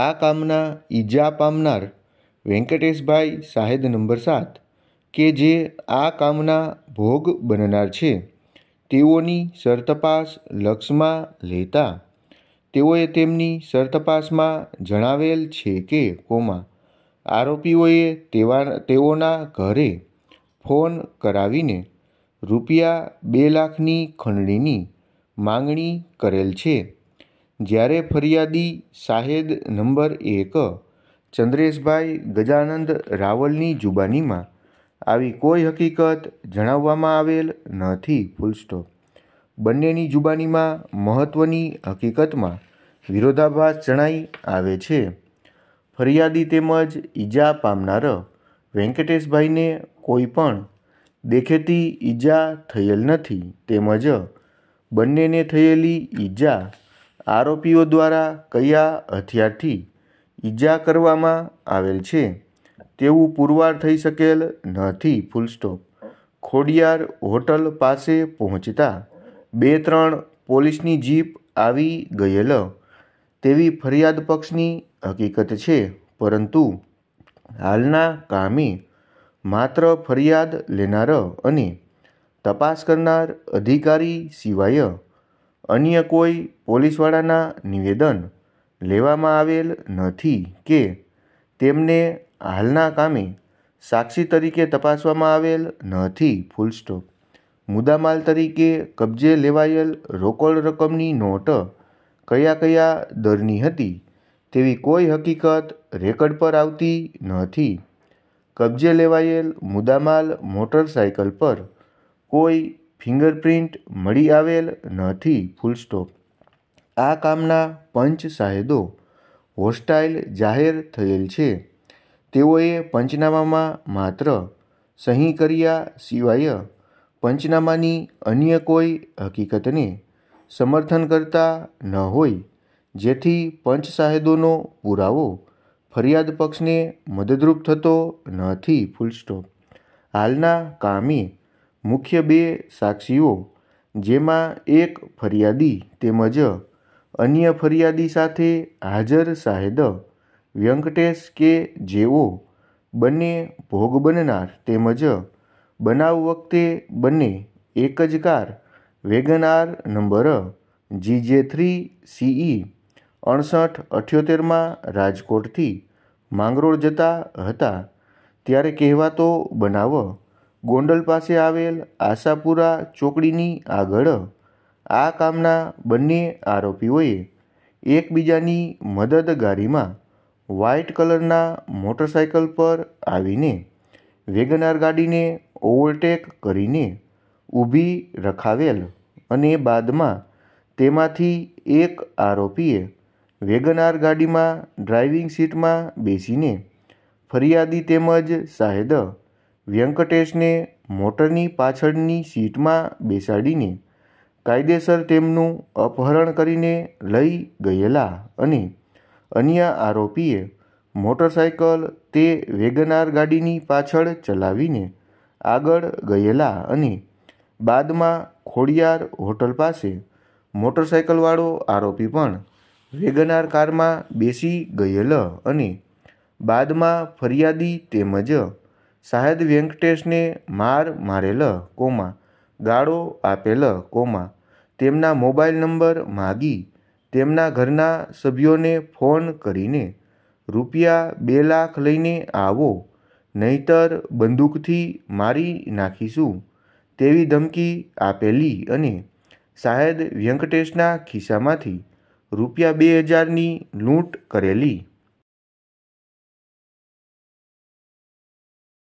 આ કામના ઈજા પામનાર વેંકટેશભાઈ શાહેદ નંબર સાત કે જે આ કામના ભોગ બનનાર છે તેઓની સરતપાસ લક્ષમાં લેતા તેઓએ તેમની સરતપાસમાં જણાવેલ છે કે કોમાં આરોપીઓએ તેવા તેઓના ઘરે ફોન કરાવીને રૂપિયા બે લાખની ખંડણીની માંગણી કરેલ છે જ્યારે ફરિયાદી શાહેદ નંબર એક ચંદ્રેશભાઈ ગજાનંદ રાવલની જુબાનીમાં આવી કોઈ હકીકત જણાવવામાં આવેલ નથી ફૂલસ્ટોપ બંનેની જુબાનીમાં મહત્ત્વની હકીકતમાં વિરોધાભાસ જણાઈ આવે છે ફરિયાદી તેમજ ઈજા પામનાર વેંકટેશભાઈને કોઈ પણ દેખેતી ઈજા થયેલ નથી તેમજ બંનેને થયેલી ઈજા આરોપીઓ દ્વારા કયા હથિયારથી ઈજા કરવામાં આવેલ છે તેવું પુરવાર થઈ શકેલ નથી ફૂલસ્ટોપ ખોડિયાર હોટલ પાસે પહોંચતા બે ત્રણ પોલીસની જીપ આવી ગયેલ તેવી ફરિયાદ પક્ષની હકીકત છે પરંતુ હાલના કામે માત્ર ફરિયાદ લેનાર અને તપાસ કરનાર અધિકારી સિવાય અન્ય કોઈ પોલીસવાળાના નિવેદન લેવામાં આવેલ નથી કે તેમને હાલના કામે સાક્ષી તરીકે તપાસવામાં આવેલ નથી ફૂલ સ્ટોપ મુદ્દામાલ તરીકે કબજે લેવાયેલ રોકડ રકમની નોટ કયા કયા દરની હતી તેવી કોઈ હકીકત રેકર્ડ પર આવતી નથી કબજે લેવાયેલ મુદ્દામાલ મોટરસાયકલ પર કોઈ ફિંગરપ્રિન્ટ મળી આવેલ નથી ફૂલસ્ટોપ આ કામના પંચ સાહેદો હોસ્ટાઇલ જાહેર થયેલ છે તેઓએ પંચનામામાં માત્ર સહી કર્યા સિવાય પંચનામાની અન્ય કોઈ હકીકતને સમર્થન કરતા ન હોય જેથી પંચ સાહેદોનો પુરાવો ફરિયાદ પક્ષને મદદરૂપ થતો નથી ફૂલસ્ટોપ હાલના કામે મુખ્ય બે સાક્ષીઓ જેમાં એક ફરિયાદી તેમજ અન્ય ફરિયાદી સાથે હાજર સાહેદ વ્યંકટેશ કે જેઓ બંને ભોગ બનનાર તેમજ બનાવ વખતે બંને એક જ કાર વેગનાર નંબર જી જે થ્રી સીઈ અણસઠ અઠ્યોતેરમાં રાજકોટથી માંગરોળ જતા હતા ત્યારે કહેવાતો બનાવ ગોંડલ પાસે આવેલ આશાપુરા ચોકડીની આગળ આ કામના બંને આરોપીઓએ એકબીજાની મદદગારીમાં વ્હાઇટ કલરના મોટરસાઇકલ પર આવીને વેગનાર ગાડીને ઓવરટેક કરીને ઊભી રખાવેલ અને બાદમાં તેમાંથી એક આરોપીએ વેગનાર ગાડીમાં ડ્રાઇવિંગ સીટમાં બેસીને ફરિયાદી તેમજ સાહેદ વેંકટેશને મોટરની પાછળની સીટમાં બેસાડીને કાયદેસર તેમનું અપહરણ કરીને લઈ ગયેલા અને અન્ય આરોપીએ મોટરસાયકલ તે વેગનાર ગાડીની પાછળ ચલાવીને આગળ ગયેલા અને બાદમાં ખોડિયાર હોટલ પાસે મોટરસાયકલવાળો આરોપી પણ વેગનાર કારમાં બેસી ગયેલ અને બાદમાં ફરિયાદી તેમજ શાહેદ વેંકટેશને માર મારેલ કોમા ગાળો આપેલ કોમા તેમના મોબાઈલ નંબર માગી તેમના ઘરના સભ્યોને ફોન કરીને રૂપિયા બે લાખ લઈને આવો નહીતર બંદૂકથી મારી નાખીશું તેવી ધમકી આપેલી અને શાહેદ વેંકટેશના ખિસ્સામાંથી રૂપિયા બે હજારની લૂંટ કરેલી